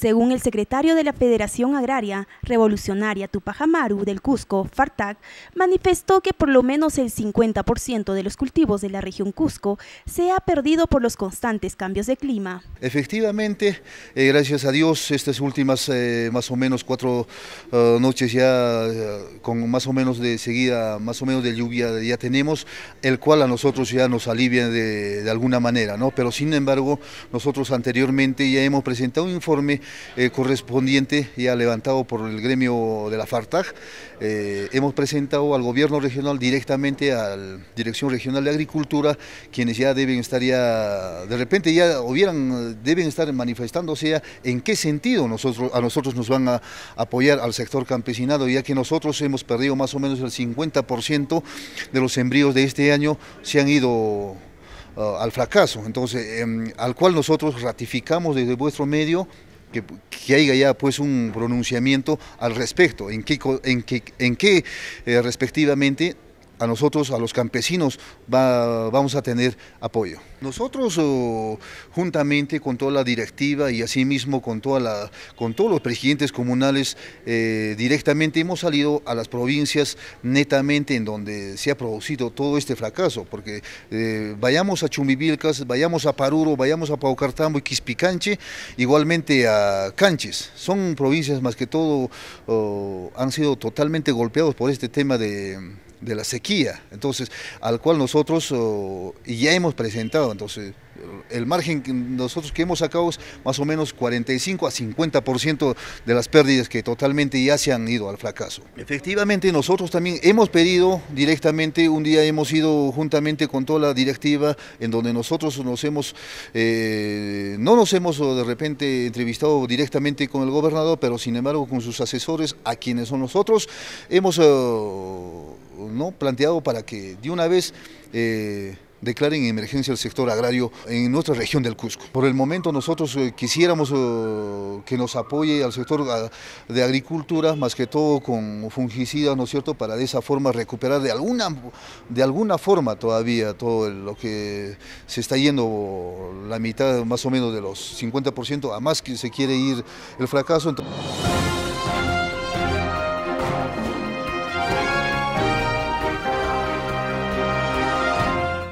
Según el secretario de la Federación Agraria Revolucionaria Tupajamaru del Cusco, Fartac, manifestó que por lo menos el 50% de los cultivos de la región Cusco se ha perdido por los constantes cambios de clima. Efectivamente, eh, gracias a Dios, estas últimas eh, más o menos cuatro eh, noches ya con más o menos de seguida, más o menos de lluvia ya tenemos, el cual a nosotros ya nos alivia de alguna manera, ¿no? Pero sin embargo, nosotros anteriormente ya hemos presentado un informe eh, correspondiente ya levantado por el gremio de la FARTAG. Eh, hemos presentado al gobierno regional directamente a la Dirección Regional de Agricultura, quienes ya deben estar ya, de repente ya hubieran, deben estar manifestándose ya en qué sentido nosotros, a nosotros nos van a apoyar al sector campesinado, ya que nosotros hemos perdido más o menos el 50% de los embrios de este año, se han ido ah, al fracaso, entonces em, al cual nosotros ratificamos desde vuestro medio que, haya ya pues un pronunciamiento al respecto, en qué, en en eh, respectivamente a nosotros, a los campesinos, vamos a tener apoyo. Nosotros, oh, juntamente con toda la directiva y asimismo con, toda la, con todos los presidentes comunales, eh, directamente hemos salido a las provincias netamente en donde se ha producido todo este fracaso, porque eh, vayamos a Chumivilcas, vayamos a Paruro, vayamos a Paucartambo y Quispicanche, igualmente a Canches. Son provincias más que todo, oh, han sido totalmente golpeados por este tema de de la sequía, entonces, al cual nosotros oh, ya hemos presentado, entonces, el margen que nosotros que hemos sacado es más o menos 45 a 50% de las pérdidas que totalmente ya se han ido al fracaso. Efectivamente, nosotros también hemos pedido directamente, un día hemos ido juntamente con toda la directiva, en donde nosotros nos hemos, eh, no nos hemos de repente entrevistado directamente con el gobernador, pero sin embargo con sus asesores, a quienes son nosotros, hemos eh, ¿no? planteado para que de una vez... Eh, declaren emergencia el sector agrario en nuestra región del Cusco. Por el momento nosotros eh, quisiéramos eh, que nos apoye al sector ah, de agricultura, más que todo con fungicidas, ¿no es cierto?, para de esa forma recuperar de alguna, de alguna forma todavía todo lo que se está yendo, la mitad más o menos de los 50%, a más que se quiere ir el fracaso.